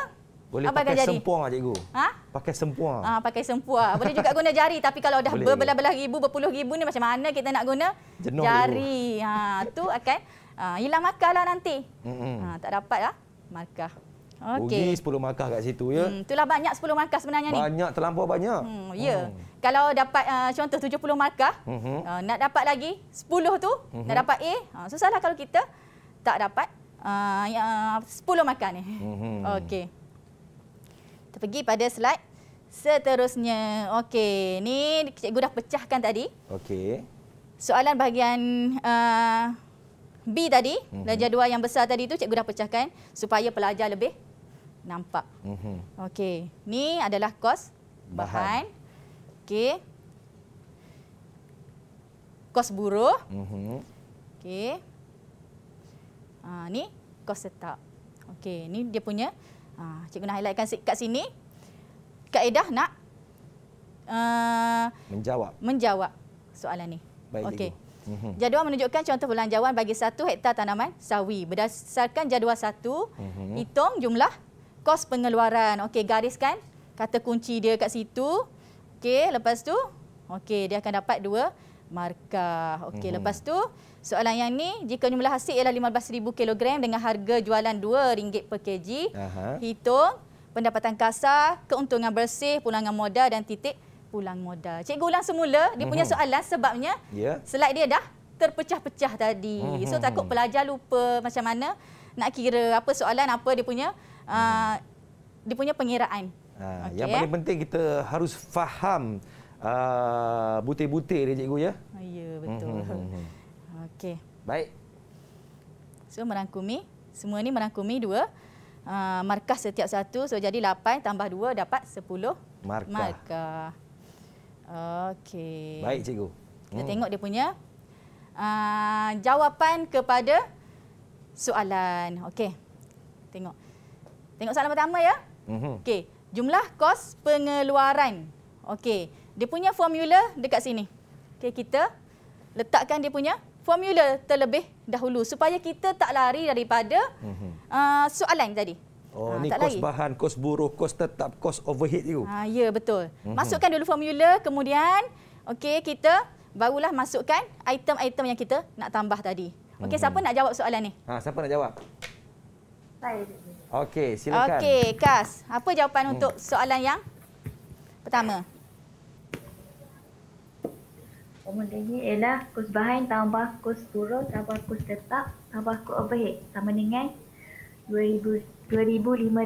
boleh apa pakai sempua sempuang lah, cikgu. Ha? Pakai sempua. Ah, ha, pakai sempua. Boleh juga guna jari tapi kalau dah berbelah-belah ribu, berpuluh ribu ni macam mana kita nak guna Jenuh jari. Dulu. Ha, tu akan ha, hilang markah lah nanti. Mm-hmm. Ha, tak dapat lah markah. Okay. Rugi 10 markah kat situ ya. Hmm, itulah banyak sepuluh markah sebenarnya banyak, ni. Banyak terlampau banyak. Hmm, ya. Yeah. Hmm. Kalau dapat uh, contoh puluh markah, uh-huh. uh, nak dapat lagi sepuluh tu, uh-huh. nak dapat A, uh, susahlah kalau kita tak dapat uh, uh, markah ni. Uh-huh. Okey. Kita pergi pada slide seterusnya. Okey, ni cikgu dah pecahkan tadi. Okey. Soalan bahagian uh, B tadi, uh-huh. jadual yang besar tadi tu cikgu dah pecahkan supaya pelajar lebih nampak. Mm -hmm. Okey, ni adalah kos bahan. bahan. Okey. Kos buruh. Mm -hmm. Okey. Ha, ni kos tetap. Okey, ni dia punya. Ha, cikgu nak highlightkan kat sini. Kaedah nak uh, menjawab. menjawab soalan ni. Baik, okay. Mhm. Jadual menunjukkan contoh belanjawan bagi satu hektar tanaman sawi. Berdasarkan jadual satu, mm -hmm. hitung jumlah kos pengeluaran. Okey, gariskan kata kunci dia kat situ. Okey, lepas tu okey, dia akan dapat dua markah. Okey, mm -hmm. lepas tu soalan yang ni jika jumlah hasil ialah 15000 kg dengan harga jualan RM2 per kg, Aha. hitung pendapatan kasar, keuntungan bersih, pulangan modal dan titik pulang modal. Cikgu ulang semula dia mm -hmm. punya mhm. soalan sebabnya yeah. slide dia dah terpecah-pecah tadi. Mm -hmm. So mhm. takut pelajar lupa macam mana nak kira apa soalan apa dia punya Ah, dia punya pengiraan. Uh, ah, okay, yang paling eh? penting kita harus faham uh, butir-butir dia cikgu ya. Oh, ya betul. Hmm hmm, hmm, hmm. Okey. Baik. So merangkumi, semua ni merangkumi dua uh, markah setiap satu. So jadi 8 tambah 2 dapat 10 markah. markah. Okey. Baik cikgu. Kita hmm. tengok dia punya uh, jawapan kepada soalan. Okey. Tengok. Tengok soalan pertama ya. Mhm. Okey, jumlah kos pengeluaran. Okey, dia punya formula dekat sini. Okey, kita letakkan dia punya formula terlebih dahulu supaya kita tak lari daripada mm-hmm. uh, soalan tadi. Oh, ha, ni kos lari. bahan, kos buruh, kos tetap, kos overhead itu. Ha, ah, ya, betul. Mm-hmm. Masukkan dulu formula, kemudian okey, kita barulah masukkan item-item yang kita nak tambah tadi. Okey, mm-hmm. siapa nak jawab soalan ni? Ha, siapa nak jawab? Saya. Okey, silakan. Okey, Kas. Apa jawapan hmm. untuk soalan yang pertama? Formulanya ialah kos bahan tambah kos turun tambah kos tetap tambah kos overhead sama dengan RM2,005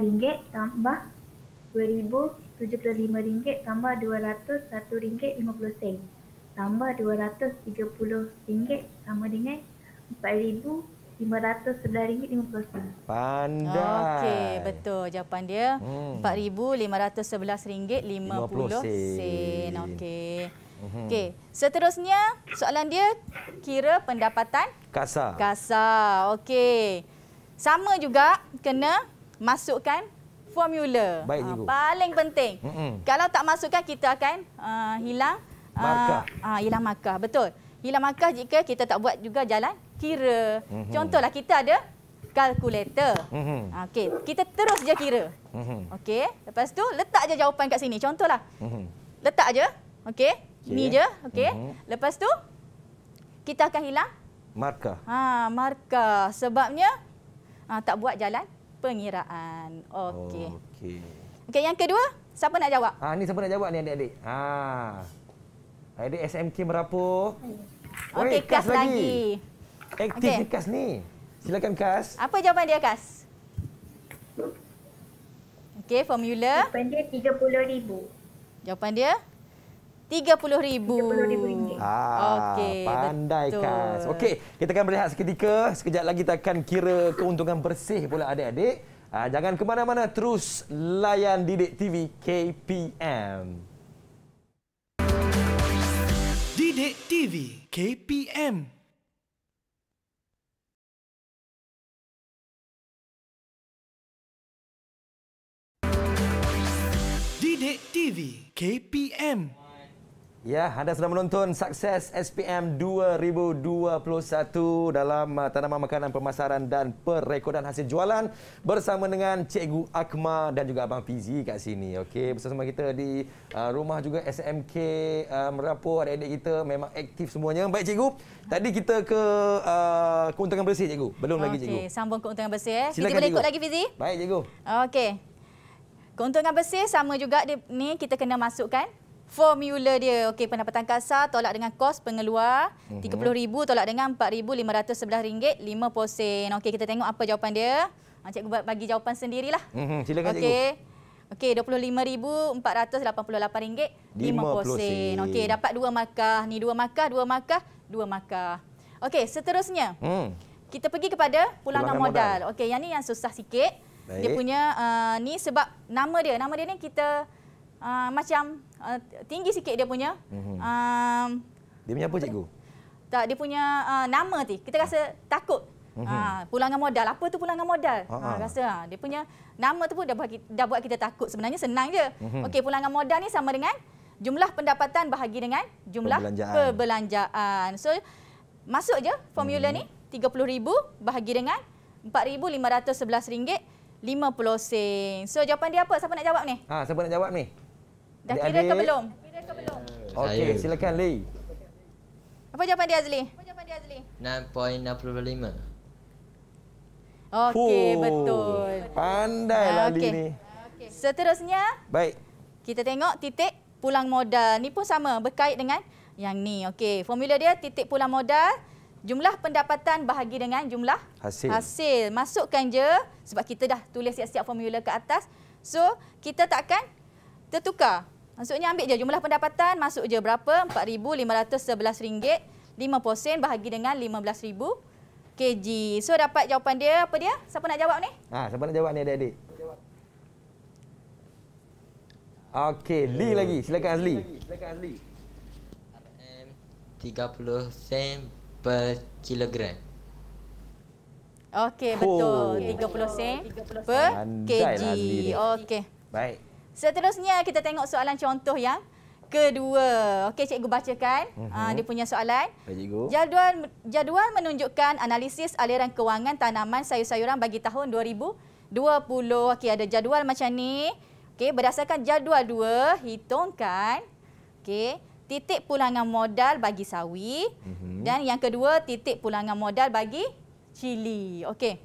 tambah RM2,075 tambah RM201.50 tambah RM230 sama dengan RM509.50. Pandai. Okey, betul jawapan dia. Hmm. ringgit RM4,511.50. sen. Okey. Hmm. Okey, seterusnya soalan dia kira pendapatan kasar. Kasar. Okey. Sama juga kena masukkan formula. Baik, ha, paling penting. Mm -mm. Kalau tak masukkan kita akan uh, hilang ah, markah. Uh, uh, hilang markah, betul. Hilang markah jika kita tak buat juga jalan kira. Mm-hmm. Contohlah kita ada kalkulator. Mm-hmm. Okey, kita terus je kira. Mm-hmm. Okey, lepas tu letak je jawapan kat sini. Contohlah. Mm-hmm. Letak je. Okey. Okay. Ni je. Okey. Mm-hmm. Lepas tu kita akan hilang markah. Ha, markah. Sebabnya ha, tak buat jalan pengiraan. Okey. Oh, Okey. Okey, yang kedua, siapa nak jawab? Ha, ni siapa nak jawab ni adik-adik? Ha. Adik SMK Merapu. Okey, kas lagi. lagi. Aktif okay. Kas ni. Silakan Kas. Apa jawapan dia Kas? Okey, formula. Jawapan dia 30,000. Jawapan dia? 30,000. RM30,000. Ah, okay, pandai betul. Kas. Okey, kita akan berehat seketika. Sekejap lagi kita akan kira keuntungan bersih pula adik-adik. Ah, jangan ke mana-mana, terus layan Didik TV KPM. Didik TV KPM. Sidik TV KPM. Ya, anda sedang menonton Sukses SPM 2021 dalam uh, tanaman makanan pemasaran dan perekodan hasil jualan bersama dengan Cikgu Akma dan juga Abang Fizi kat sini. Okey, bersama kita di uh, rumah juga SMK uh, um, Merapu, adik-adik kita memang aktif semuanya. Baik Cikgu, tadi kita ke uh, keuntungan bersih Cikgu. Belum okay, lagi Cikgu. Okey, sambung keuntungan bersih eh. Silakan, kita boleh ikut lagi Fizi? Baik Cikgu. Okey. Keuntungan bersih sama juga dia, ni kita kena masukkan formula dia. Okey pendapatan kasar tolak dengan kos pengeluar mhm. RM30,000 tolak dengan RM4,511.5. Okey kita tengok apa jawapan dia. Ah, cikgu bagi jawapan sendirilah. Mm -hmm. Silakan okay. Cikgu. Okey, RM25,488.50. Okey, dapat dua markah. Ni dua markah, dua markah, dua markah. Okey, seterusnya. Hmm. Kita pergi kepada pulangan, pulangan modal. modal. Okey, yang ni yang susah sikit. Baik. Dia punya uh, ni sebab nama dia, nama dia ni kita uh, macam uh, tinggi sikit dia punya. Mm-hmm. Uh, dia punya apa cikgu? Tak, dia punya uh, nama tu. Kita rasa takut. Mm-hmm. Uh, pulangan modal. Apa tu pulangan modal? Uh-huh. Uh, rasa uh, dia punya nama tu pun dah buat kita, dah buat kita takut. Sebenarnya senang je. Mm-hmm. Okey, pulangan modal ni sama dengan jumlah pendapatan bahagi dengan jumlah perbelanjaan. So masuk je formula mm-hmm. ni 30000 bahagi dengan 4511 ringgit. 50 sen. So jawapan dia apa? Siapa nak jawab ni? Ha, siapa nak jawab ni? Dah kira ke belum? Dah kira ke belum? Okey, silakan Lee. Apa jawapan dia Azli? Apa jawapan dia Azli? 9.65. Okey, oh, betul. Pandai lah okay. ni. Seterusnya, Baik. kita tengok titik pulang modal. Ni pun sama berkait dengan yang ni. Okey, formula dia titik pulang modal jumlah pendapatan bahagi dengan jumlah hasil. hasil. Masukkan je sebab kita dah tulis siap-siap formula ke atas. So, kita takkan tertukar. Maksudnya ambil je jumlah pendapatan, masuk je berapa? RM4,511.50 bahagi dengan RM15,000. KG. So dapat jawapan dia apa dia? Siapa nak jawab ni? Ha, siapa nak jawab ni adik-adik? Okey, Li lagi. Silakan Azli. Silakan Azli. RM30 sen per kilogram. Okey, betul. Oh. 30 sen per kg. Lah Okey. Baik. Seterusnya kita tengok soalan contoh yang kedua. Okey, cikgu bacakan uh-huh. dia punya soalan. Jadual jadual menunjukkan analisis aliran kewangan tanaman sayur-sayuran bagi tahun 2020. Okey, ada jadual macam ni. Okey, berdasarkan jadual dua hitungkan. Okey titik pulangan modal bagi sawi mm-hmm. dan yang kedua titik pulangan modal bagi cili. Okey.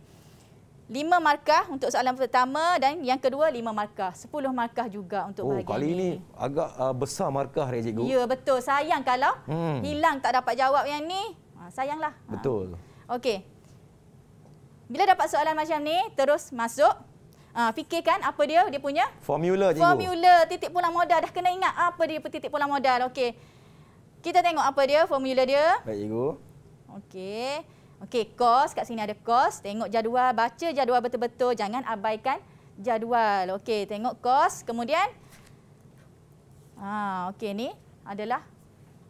Lima markah untuk soalan pertama dan yang kedua lima markah. Sepuluh markah juga untuk oh, bahagian ini. Oh, kali ini, agak uh, besar markah dia, cikgu. Ya, betul. Sayang kalau hmm. hilang tak dapat jawab yang ni. Ha, sayanglah. Betul. Okey. Bila dapat soalan macam ni, terus masuk Ha, fikirkan apa dia dia punya formula cikgu. Formula titik pulang modal dah kena ingat ah, apa dia titik pulang modal. Okey. Kita tengok apa dia formula dia. Baik cikgu. Okey. Okey, kos kat sini ada kos. Tengok jadual, baca jadual betul-betul, jangan abaikan jadual. Okey, tengok kos, kemudian ha, okey ni adalah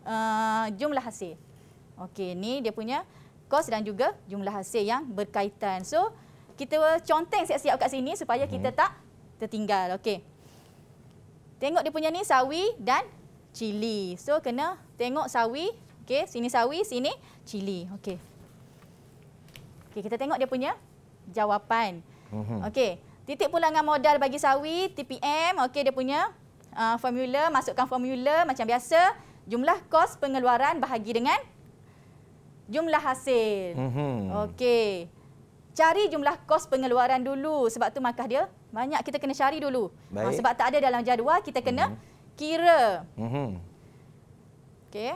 uh, jumlah hasil. Okey, ni dia punya kos dan juga jumlah hasil yang berkaitan. So, kita conteng siap-siap kat sini supaya kita hmm. tak tertinggal. Okey. Tengok dia punya ni sawi dan cili. So kena tengok sawi, okey, sini sawi, sini cili. Okey. Okey, kita tengok dia punya jawapan. Hmm. Okey. Titik pulangan modal bagi sawi TPM, okey dia punya uh, formula, masukkan formula macam biasa, jumlah kos pengeluaran bahagi dengan jumlah hasil. Hmm. Okey cari jumlah kos pengeluaran dulu sebab tu markah dia banyak kita kena cari dulu Ha, sebab tak ada dalam jadual kita kena hmm kira mm-hmm. okey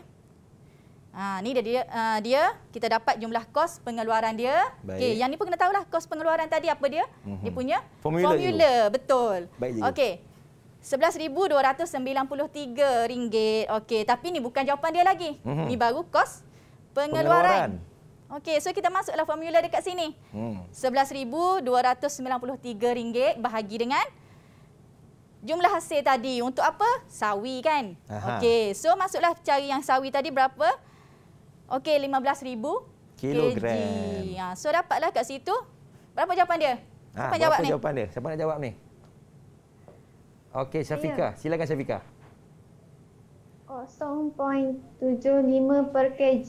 ha ni dia dia, uh, dia kita dapat jumlah kos pengeluaran dia okey yang ni pun kena tahulah kos pengeluaran tadi apa dia mm-hmm. dia punya formula, formula. betul okey RM11,293. Okey, tapi ni bukan jawapan dia lagi. hmm Ni baru kos pengeluaran. pengeluaran. Okey, so kita masuklah formula dekat sini. Hmm. RM11,293 ringgit. bahagi dengan jumlah hasil tadi. Untuk apa? Sawi kan? Okey, so masuklah cari yang sawi tadi berapa? Okey, RM15,000. Kilogram. Ya, so dapatlah kat situ. Berapa jawapan dia? Siapa ha, berapa jawab ni? jawapan dia? Siapa nak jawab ni? Okey, Syafika. Yeah. Silakan Syafika. 0.75 per kg.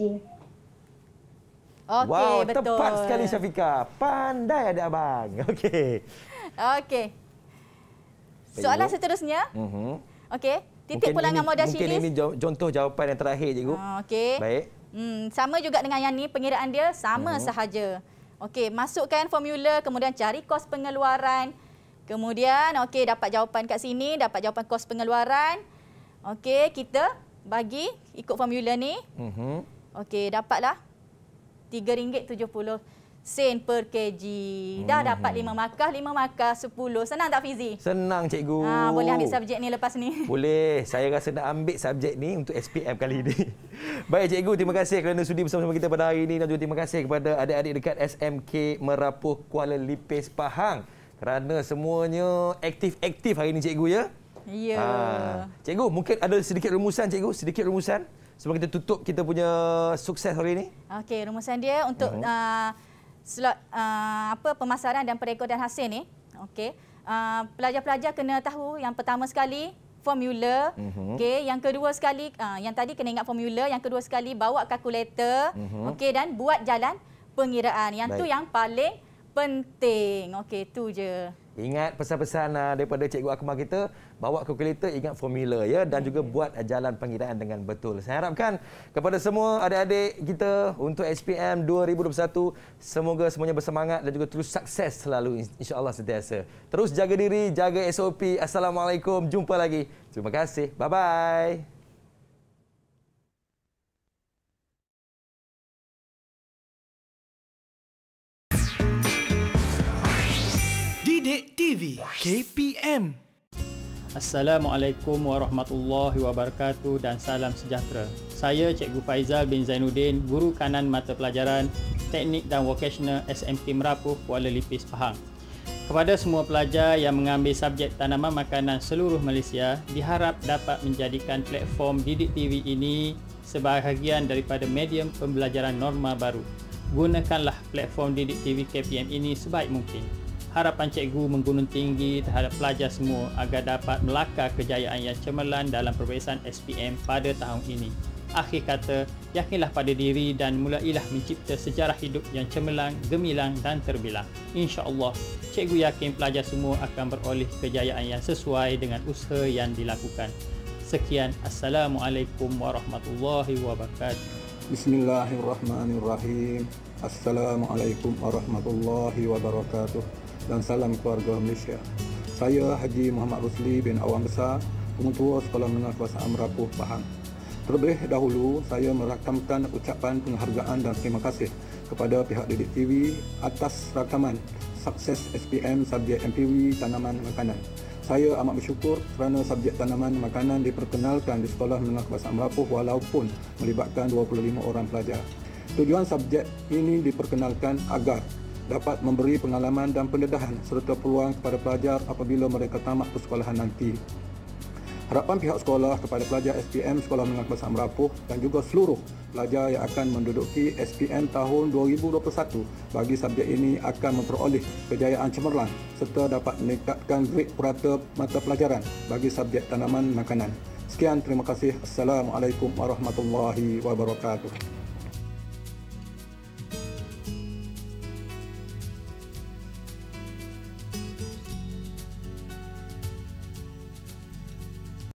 Okay, wow, betul. tepat sekali Syafika. Pandai ada abang. Okey. Okey. Soalan seterusnya. Uh mhm. -huh. Okey. Titik pulangan modal Shilis. Mungkin ini contoh jawapan yang terakhir, Cikgu. Uh, Okey. Baik. Hmm, sama juga dengan yang ini, pengiraan dia sama uh mhm. -huh. sahaja. Okey, masukkan formula, kemudian cari kos pengeluaran. Kemudian, okey, dapat jawapan kat sini, dapat jawapan kos pengeluaran. Okey, kita bagi ikut formula ni. Uh mhm. -huh. Okey, dapatlah. RM3.70 sen per kg. Dah hmm. dapat 5 markah, 5 markah 10. Senang tak Fizi? Senang cikgu. Ha, boleh ambil subjek ni lepas ni. Boleh. Saya rasa nak ambil subjek ni untuk SPM kali ini. Baik cikgu, terima kasih kerana sudi bersama-sama kita pada hari ini dan juga terima kasih kepada adik-adik dekat SMK Merapuh Kuala Lipis Pahang kerana semuanya aktif-aktif hari ini cikgu ya. Ya. Ha. Cikgu, mungkin ada sedikit rumusan cikgu, sedikit rumusan sebelum kita tutup kita punya sukses hari ini. Okey, rumusan dia untuk uh -huh. uh, slot uh, apa pemasaran dan perekodan hasil ni. Okey. Uh, pelajar-pelajar uh, kena tahu yang pertama sekali formula. Uh mhm. -huh. Okey, yang kedua sekali uh, yang tadi kena ingat formula, yang kedua sekali bawa kalkulator. Uh mhm. -huh. Okey dan buat jalan pengiraan. Yang Baik. tu yang paling penting. Okey, tu je. Ingat pesan-pesan uh, daripada Cikgu Akmal kita, bawa kalkulator, ingat formula ya dan juga buat jalan pengiraan dengan betul. Saya harapkan kepada semua adik-adik kita untuk SPM 2021, semoga semuanya bersemangat dan juga terus sukses selalu insya-Allah sentiasa. Terus jaga diri, jaga SOP. Assalamualaikum, jumpa lagi. Terima kasih. Bye-bye. Dek TV KPM. Assalamualaikum warahmatullahi wabarakatuh dan salam sejahtera. Saya Cikgu Faizal bin Zainuddin, guru kanan mata pelajaran Teknik dan Vocational SMT Merapuh Kuala Lipis Pahang. Kepada semua pelajar yang mengambil subjek tanaman makanan seluruh Malaysia, diharap dapat menjadikan platform Didik TV ini sebagai sebahagian daripada medium pembelajaran norma baru. Gunakanlah platform Didik TV KPM ini sebaik mungkin harapan cikgu menggunung tinggi terhadap pelajar semua agar dapat melaka kejayaan yang cemerlang dalam perbezaan SPM pada tahun ini. Akhir kata, yakinlah pada diri dan mulailah mencipta sejarah hidup yang cemerlang, gemilang dan terbilang. Insya Allah cikgu yakin pelajar semua akan beroleh kejayaan yang sesuai dengan usaha yang dilakukan. Sekian, Assalamualaikum Warahmatullahi Wabarakatuh. Bismillahirrahmanirrahim. Assalamualaikum Warahmatullahi Wabarakatuh dan salam keluarga Malaysia. Saya Haji Muhammad Rusli bin Awang Besar, Pengutua Sekolah Menengah Kuasa Amrapuh, Pahang. Terlebih dahulu, saya merakamkan ucapan penghargaan dan terima kasih kepada pihak Didik TV atas rakaman sukses SPM subjek MPW Tanaman Makanan. Saya amat bersyukur kerana subjek tanaman makanan diperkenalkan di Sekolah Menengah Kebangsaan Melapuh walaupun melibatkan 25 orang pelajar. Tujuan subjek ini diperkenalkan agar dapat memberi pengalaman dan pendedahan serta peluang kepada pelajar apabila mereka tamat persekolahan nanti. Harapan pihak sekolah kepada pelajar SPM Sekolah Menengah Kebangsaan Merapuh dan juga seluruh pelajar yang akan menduduki SPM tahun 2021 bagi subjek ini akan memperoleh kejayaan cemerlang serta dapat meningkatkan grade purata mata pelajaran bagi subjek tanaman makanan. Sekian terima kasih. Assalamualaikum warahmatullahi wabarakatuh.